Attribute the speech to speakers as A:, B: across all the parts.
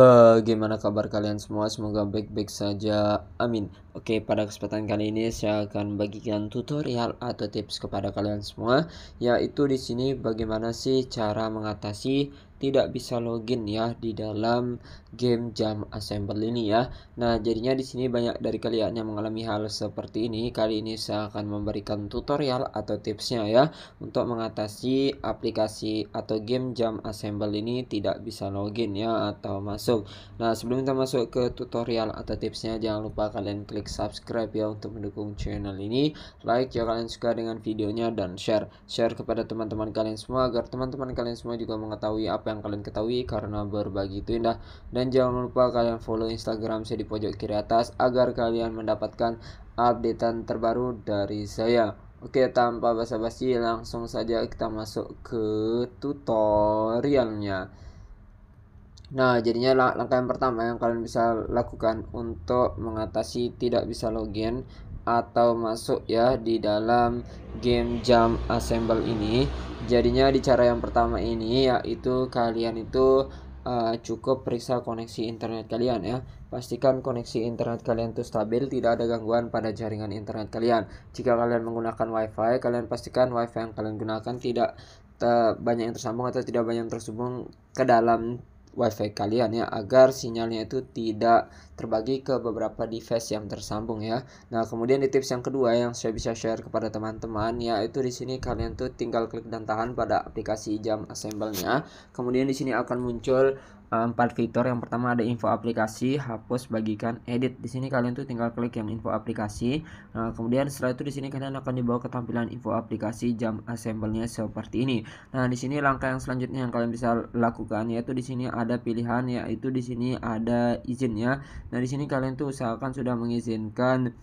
A: Bagaimana kabar kalian semua? Semoga baik-baik saja. Amin. Oke, pada kesempatan kali ini saya akan bagikan tutorial atau tips kepada kalian semua, yaitu di sini bagaimana sih cara mengatasi tidak bisa login ya di dalam game jam assemble ini ya. Nah, jadinya di sini banyak dari kalian yang mengalami hal seperti ini. Kali ini saya akan memberikan tutorial atau tipsnya ya untuk mengatasi aplikasi atau game jam assemble ini tidak bisa login ya atau masuk. Nah, sebelum kita masuk ke tutorial atau tipsnya jangan lupa kalian klik subscribe ya untuk mendukung channel ini. Like jika ya, kalian suka dengan videonya dan share. Share kepada teman-teman kalian semua agar teman-teman kalian semua juga mengetahui apa yang kalian ketahui karena berbagi itu indah. Dan jangan lupa kalian follow Instagram saya di pojok kiri atas agar kalian mendapatkan updatean terbaru dari saya. Oke, tanpa basa-basi langsung saja kita masuk ke tutorialnya. Nah, jadinya lang langkah yang pertama yang kalian bisa lakukan untuk mengatasi tidak bisa login atau masuk ya di dalam game jam assemble ini Jadinya di cara yang pertama ini yaitu kalian itu uh, cukup periksa koneksi internet kalian ya. Pastikan koneksi internet kalian itu stabil, tidak ada gangguan pada jaringan internet kalian. Jika kalian menggunakan WiFi, kalian pastikan WiFi yang kalian gunakan tidak eh, banyak yang tersambung atau tidak banyak yang tersambung ke dalam WiFi kalian ya agar sinyalnya itu tidak terbagi ke beberapa device yang tersambung ya. Nah, kemudian di tips yang kedua yang saya bisa share kepada teman-teman yaitu di sini kalian tuh tinggal klik dan tahan pada aplikasi jam assemble-nya. Kemudian di sini akan muncul Eh, empat fitur yang pertama ada info aplikasi hapus bagikan edit di sini kalian tuh tinggal klik yang info aplikasi nah kemudian setelah itu di sini kalian akan dibawa ke tampilan info aplikasi jam assemble-nya seperti ini nah di sini langkah yang selanjutnya yang kalian bisa lakukan yaitu di sini ada pilihan yaitu di sini ada izinnya nah di sini kalian tuh usahakan sudah mengizinkan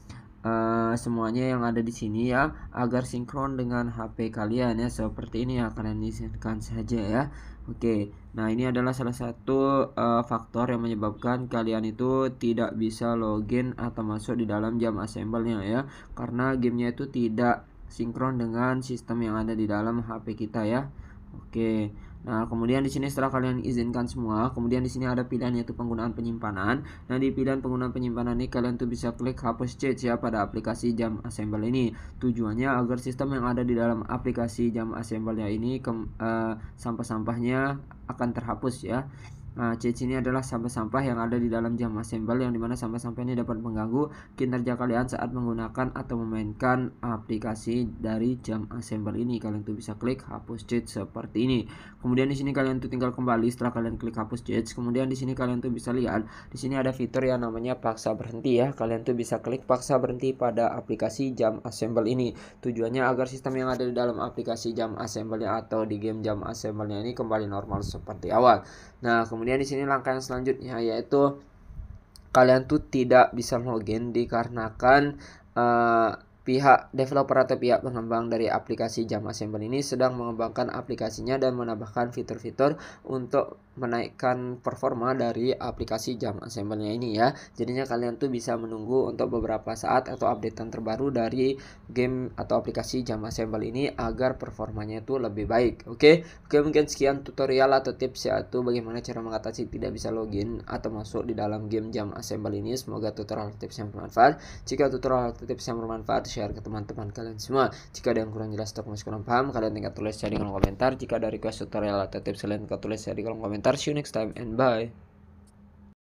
A: Eh, semuanya yang ada di sini ya agar sinkron dengan HP kalian ya seperti ini ya kalian izinkan saja ya Oke nah ini adalah salah satu uh, faktor yang menyebabkan kalian itu tidak bisa login atau masuk di dalam jam assemble-nya ya karena gamenya itu tidak sinkron dengan sistem yang ada di dalam HP kita ya Oke Nah, kemudian di sini setelah kalian izinkan semua, kemudian di sini ada pilihan yaitu penggunaan penyimpanan. Nah, di pilihan penggunaan penyimpanan ini kalian tuh bisa klik hapus cache ya pada aplikasi jam assemble ini. Tujuannya agar sistem yang ada di dalam aplikasi jam assemble ini uh, sampah-sampahnya akan terhapus ya. Nah, C ini adalah sampah-sampah yang ada di dalam jam assemble yang dimana sampah-sampah ini dapat mengganggu kinerja kalian saat menggunakan atau memainkan aplikasi dari jam assemble ini. Kalian tuh bisa klik hapus cheat seperti ini. Kemudian di sini kalian tuh tinggal kembali setelah kalian klik hapus cheat. Kemudian di sini kalian tuh bisa lihat di sini ada fitur yang namanya paksa berhenti ya. Kalian tuh bisa klik paksa berhenti pada aplikasi jam assemble ini. Tujuannya agar sistem yang ada di dalam aplikasi jam assemble atau di game jam assemble ini kembali normal seperti awal. Nah, kemudian Kemudian di sini langkah yang selanjutnya yaitu kalian tuh tidak bisa login dikarenakan uh, Pihak developer atau pihak pengembang dari aplikasi jam Assemble ini sedang mengembangkan aplikasinya dan menambahkan fitur-fitur untuk menaikkan performa dari aplikasi jam Assemble-nya ini ya. Jadinya kalian tuh bisa menunggu untuk beberapa saat atau updatean terbaru dari game atau aplikasi jam Assemble ini agar performanya itu lebih baik. Oke, oke mungkin sekian tutorial atau tips tuh bagaimana cara mengatasi tidak bisa login atau masuk di dalam game jam Assemble ini. Semoga tutorial tips yang bermanfaat. Jika tutorial tips yang bermanfaat share ke teman-teman kalian semua. Jika ada yang kurang jelas atau masih kurang paham, kalian tinggal tulis di kolom komentar. Jika ada request tutorial atau tips lain, kalian tulis di kolom komentar. See you next time and bye.